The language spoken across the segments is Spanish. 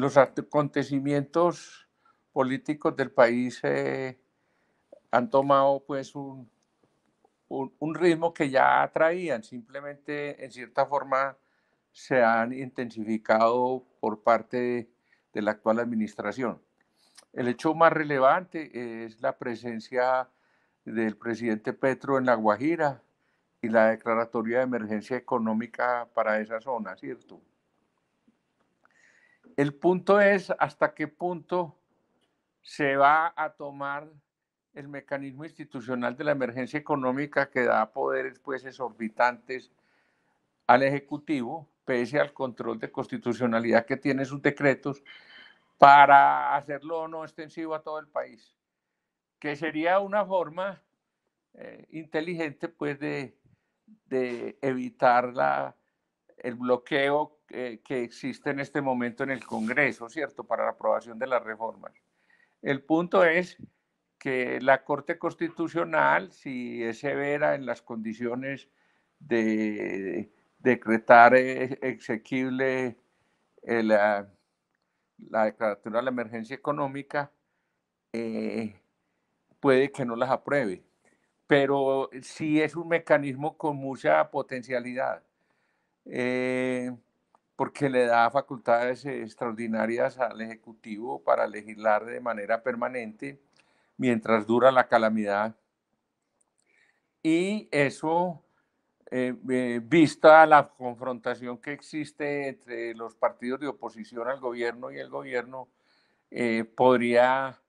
los acontecimientos políticos del país eh, han tomado pues un, ritmo que ya traían, simplemente en cierta forma se han intensificado por parte de la actual administración. El hecho más relevante es la presencia del presidente Petro en La Guajira y la declaratoria de emergencia económica para esa zona, ¿cierto? El punto es hasta qué punto se va a tomar el mecanismo institucional de la emergencia económica que da poderes pues exorbitantes al Ejecutivo, pese al control de constitucionalidad que tiene sus decretos, para hacerlo no extensivo a todo el país, que sería una forma eh, inteligente pues de, evitar el bloqueo eh, que existe en este momento en el Congreso, ¿cierto?, para la aprobación de las reformas. El punto es que la Corte Constitucional, si es severa en las condiciones de decretar eh, exequible eh, la, Declaración de la emergencia económica, puede que no las apruebe. Pero sí es un mecanismo con mucha potencialidad. Eh, porque le da facultades eh, extraordinarias al Ejecutivo para legislar de manera permanente mientras dura la calamidad. Y eso, eh, eh, vista la confrontación que existe entre los partidos de oposición al gobierno y el gobierno, podría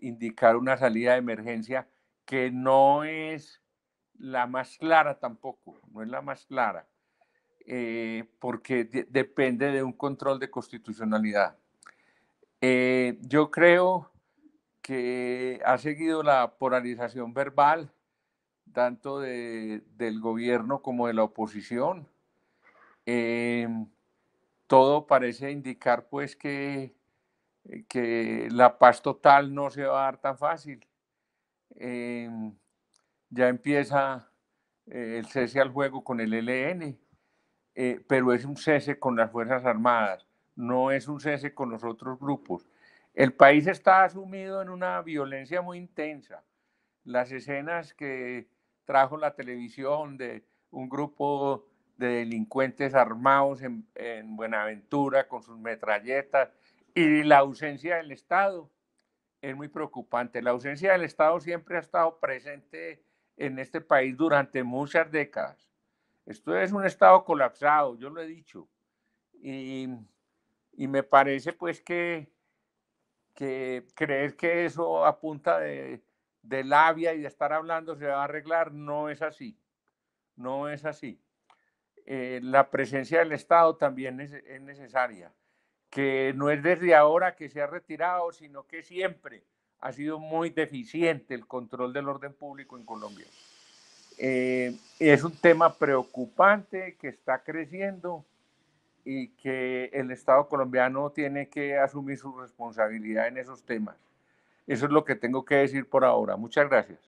indicar una salida de emergencia que no es la más clara tampoco, no es la más clara eh, porque depende de un control de constitucionalidad. Eh, yo creo que ha seguido la polarización verbal, tanto del gobierno como de la oposición. Eh, todo parece indicar pues que, que, la paz total no se va a dar tan fácil. ya empieza el cese al juego con el LN. Eh, pero es un cese con las Fuerzas Armadas, no es un cese con los otros grupos. El país está sumido en una violencia muy intensa. Las escenas que trajo la televisión de un grupo de delincuentes armados en Buenaventura con sus metralletas y la ausencia del Estado es muy preocupante. La ausencia del Estado siempre ha estado presente en este país durante muchas décadas. Esto es un estado colapsado, yo lo he dicho. Y, me parece pues que, creer que eso a punta de, labia y de estar hablando se va a arreglar no es así. No es así. Eh, la presencia del Estado también es, necesaria, que no es desde ahora que se ha retirado, sino que siempre ha sido muy deficiente el control del orden público en Colombia. Eh, es un tema preocupante que está creciendo y que el Estado colombiano tiene que asumir su responsabilidad en esos temas. Eso es lo que tengo que decir por ahora. Muchas gracias.